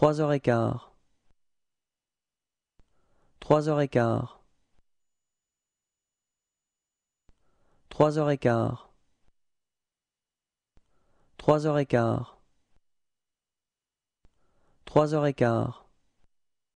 Trois heures et quart. Trois heures et quart. Trois heures et quart. Trois heures et quart. Trois heures et quart.